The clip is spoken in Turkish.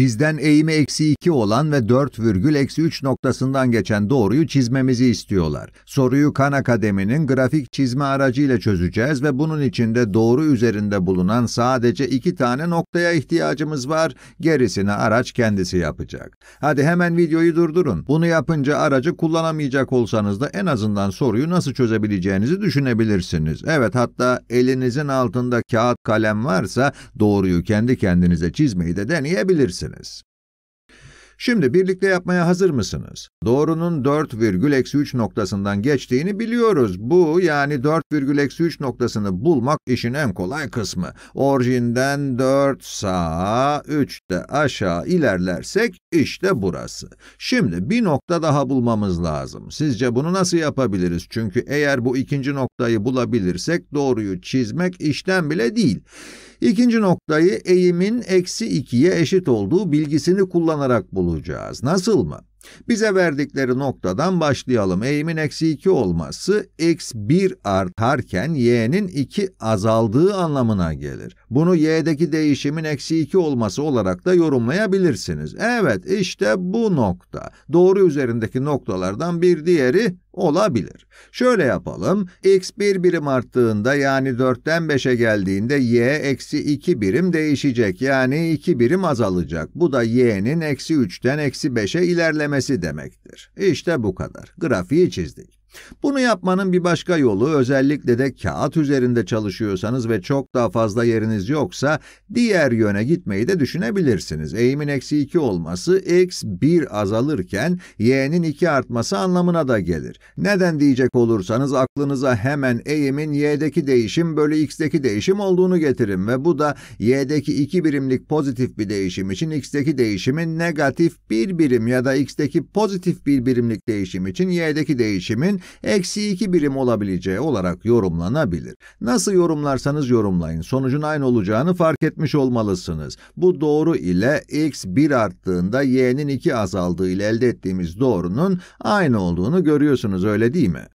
bizden eğimi eksi 2 olan ve 4 virgül eksi 3 noktasından geçen doğruyu çizmemizi istiyorlar. Soruyu Kan Akademi'nin grafik çizme aracıyla çözeceğiz ve bunun için de doğru üzerinde bulunan sadece iki tane noktaya ihtiyacımız var. Gerisini araç kendisi yapacak. Hadi hemen videoyu durdurun. Bunu yapınca aracı kullanamayacak olsanız da en azından soruyu nasıl çözebileceğinizi düşünebilirsiniz. Evet hatta elinizin altında kağıt kalem varsa doğruyu kendi kendinize çizmeyi de deneyebilirsiniz ediniz. Şimdi birlikte yapmaya hazır mısınız? Doğrunun 4,3 noktasından geçtiğini biliyoruz. Bu yani 4,3 noktasını bulmak işin en kolay kısmı. Orijinden 4 sağa, 3 de aşağı ilerlersek işte burası. Şimdi bir nokta daha bulmamız lazım. Sizce bunu nasıl yapabiliriz? Çünkü eğer bu ikinci noktayı bulabilirsek doğruyu çizmek işten bile değil. İkinci noktayı eğimin eksi 2'ye eşit olduğu bilgisini kullanarak bulacağız. Nasıl mı? Bize verdikleri noktadan başlayalım. Eğimin eksi 2 olması x 1 artarken y'nin 2 azaldığı anlamına gelir. Bunu y'deki değişimin eksi 2 olması olarak da yorumlayabilirsiniz. Evet işte bu nokta. Doğru üzerindeki noktalardan bir diğeri Olabilir. Şöyle yapalım, x bir birim arttığında yani 4'ten 5'e geldiğinde y eksi 2 birim değişecek yani 2 birim azalacak. Bu da y'nin eksi 3'ten eksi 5'e ilerlemesi demektir. İşte bu kadar. Grafiği çizdik. Bunu yapmanın bir başka yolu özellikle de kağıt üzerinde çalışıyorsanız ve çok daha fazla yeriniz yoksa diğer yöne gitmeyi de düşünebilirsiniz. Eğimin eksi 2 olması x 1 azalırken y'nin 2 artması anlamına da gelir. Neden diyecek olursanız aklınıza hemen eğimin y'deki değişim bölü x'deki değişim olduğunu getirin ve bu da y'deki 2 birimlik pozitif bir değişim için x'deki değişimin negatif 1 birim ya da x'deki pozitif 1 birimlik değişim için y'deki değişimin eksi 2 birim olabileceği olarak yorumlanabilir. Nasıl yorumlarsanız yorumlayın sonucun aynı olacağını fark etmiş olmalısınız. Bu doğru ile x 1 arttığında y'nin 2 azaldığı ile elde ettiğimiz doğrunun aynı olduğunu görüyorsunuz öyle değil mi?